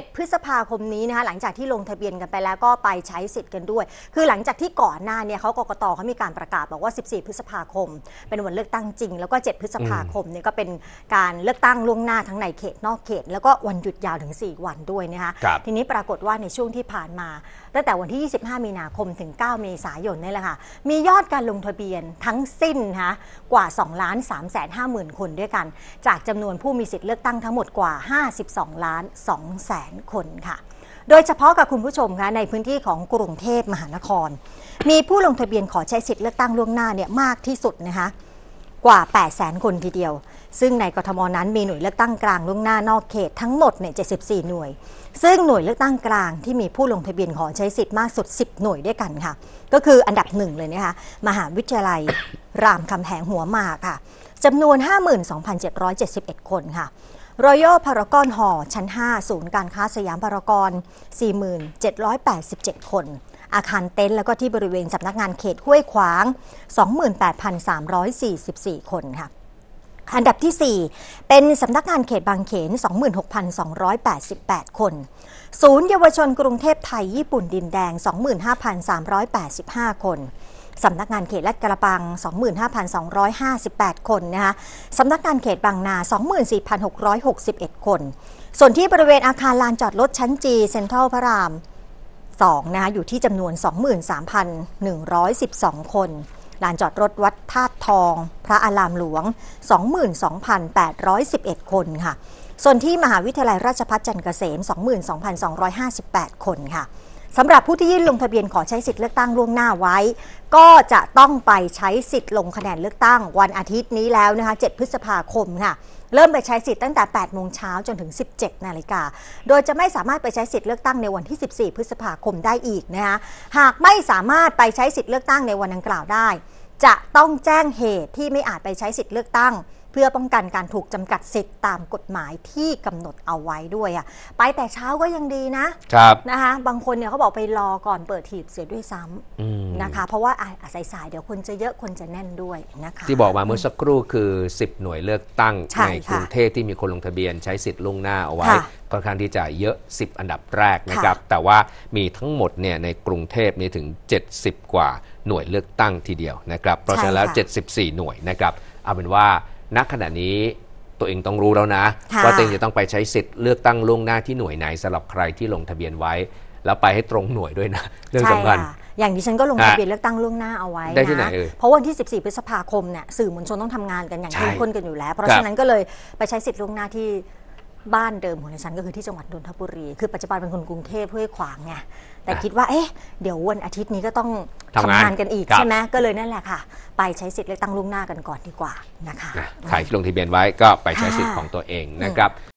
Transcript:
7พฤษภาคมนี้นะคะหลังจากที่ลงทะเบียนกันไปแล้วก็ไปใช้สิทธิ์กันด้วย คือหลังจากที่ก่อนหน้าเนี่ยเขากกตเขามีการประกาศบอกว่า 14 พฤษภาคม เป็นวันเลือกตั้งจริงแล้วก็ 7 พฤษภาคมเนี่ยก็เป็นการเลือกตั้งล่วงหน้าทั้งในเขตนอกเขต แล้วก็วันหยุดยาวถึง 4 วันด้วยนะคะ ทีนี้ปรากฏว่าในช่วงที่ผ่านมาตั้งแต่วันที่ 25 มีนาคมถึง9เมษายนนี่แหละค่ะมียอดการลงทะเบียนทั้งสิ้นนะกว่า2ล้าน3 5 0 0 0 0 คนด้วยกัน จากจำนวนผู้มีสิทธิ์เลือกตั้งทั้งหมดกว่า52ล้าน2แสนคนค่ะ โดยเฉพาะกับคุณผู้ชมคะในพื้นที่ของกรุงเทพมหานคร มีผู้ลงทะเบียนขอใช้สิทธิ์เลือกตั้งล่วงหน้าเนี่ยมากที่สุดนะคะกว่า 8 0 0สนคนทีเดียว ซึ่งในกรทมนั้นมีหน่วยเลือกตั้งกลางล่วง หน้านอกเขตทั้งหมดเนี่ย74 หน่วย ซึ่งหน่วยเลือกตั้งกลางที่มีผู้ลงทะเบียนขอ ใช้สิทธิ์มากสุด 10 หน่วยด้วยกันค่ะ ก็คืออันดับหนึ่งเลยนะคะมหาวิทยาลัยรามคำแหงหัวมากค่ะจำนวน 52,771 คนค่ะรอยัลพารากอนหอชั้น 5 ศูนย์การค้าสยามพารากอน4 7 8 7 คน อาคารเต็นท์แล้วก็ที่บริเวณสำนักงานเขตห้วยขวาง 28,344 คนค่ะอันดับที่ 4 เป็นสำนักงานเขตบางเขน 26,288 คน ศูนย์เยาวชนกรุงเทพไทยญี่ปุ่นดินแดง 25,385 คนสำนักงานเขตละดกระปัง 25,258 คนนะคะ สำนักงานเขตบางนา 24,661 คน ส่วนที่บริเวณอาคารลานจอดรถ ชั้นจีเซ็นทรัลพระราม2นะคะอยู่ที่จำนวน 23,112 คน ลานจอดรถวัดธาตุทอง พระอารามหลวง 22,811 คนค่ะ ส่วนที่มหาวิทยาลัยราชภัฏจันทร์เกษม22,258 คนค่ะสำหรับผู้ที่ยื่นลงทะเบียนขอใช้สิทธิ์เลือกตั้งล่วงหน้าไว้ ก็จะต้องไปใช้สิทธิ์ลงคะแนนเลือกตั้งวันอาทิตย์นี้แล้วนะคะ 7 พฤษภาคมค่ะ เริ่มไปใช้สิทธิ์ตั้งแต่ 8 โมงเช้าจนถึง 17 นาฬิกา โดยจะไม่สามารถไปใช้สิทธิ์เลือกตั้งในวันที่ 14 พฤษภาคมได้อีกนะคะ หากไม่สามารถไปใช้สิทธิ์เลือกตั้งในวันดังกล่าวได้ จะต้องแจ้งเหตุที่ไม่อาจไปใช้สิทธิ์เลือกตั้งเพื่อป้องกันการถูกจำกัดสิทธิ์ตามกฎหมายที่กำหนดเอาไว้ด้วยอะไปแต่เช้าก็ยังดีนะครับนะคะบางคนเนี่ยเขาบอกไปรอก่อนเปิดถีบเสียด้วยซ้ำนะคะเพราะว่าอาศัยสายเดี๋ยวคนจะเยอะคนจะแน่นด้วยนะคะที่บอกมาเมื่อสักครู่คือ 10 หน่วยเลือกตั้ง ในกรุงเทพที่มีคนลงทะเบียนใช้สิทธิ์ล่วงหน้าเอาไว้ ค่อนข้างที่จะเยอะ 10 อันดับแรกนะครับแต่ว่ามีทั้งหมดเนี่ยในกรุงเทพนี่ถึง 70 กว่าหน่วยเลือกตั้งทีเดียวนะครับ เพราะฉะนั้นแล้ว 74 หน่วยนะครับเอาเป็นว่าณขณะนี้ตัวเองต้องรู้แล้วนะว่าตัวเองจะต้องไปใช้สิทธิ์เลือกตั้งล่วงหน้าที่หน่วยไหนสำหรับใครที่ลงทะเบียนไว้ แล้วไปให้ตรงหน่วยด้วยนะ เรื่องสำคัญอย่างี่ฉันก็ลงทะเบียนเลือกตั้งล่วงหน้าเอาไว้นะเพราะวันที่ 14พฤษภาคมเนี่ยสื่อมวลชนต้องทำงานกันอย่างเข้มข้นกันอยู่แล้ว เพราะฉะนั้นก็เลยไปใช้สิทธิ์ล่วงหน้าที่บ้านเดิมของดิฉันก็คือที่จังหวัดนนทบุรี คือปัจจุบันเป็นคนกรุงเทพเพื่อขวางไง แต่คิดว่า เอ๊ะ เดี๋ยววันอาทิตย์นี้ก็ต้องทำงานงานกันอีกใช่ไหม ก็เลยนั่นแหละค่ะ ไปใช้สิทธิ์เลือกตั้งล่วงหน้ากันก่อนดีกว่านะคะะใครที่ลงทะเบียนไว้ก็ไปใช้สิทธิ์ของตัวเองนะครับ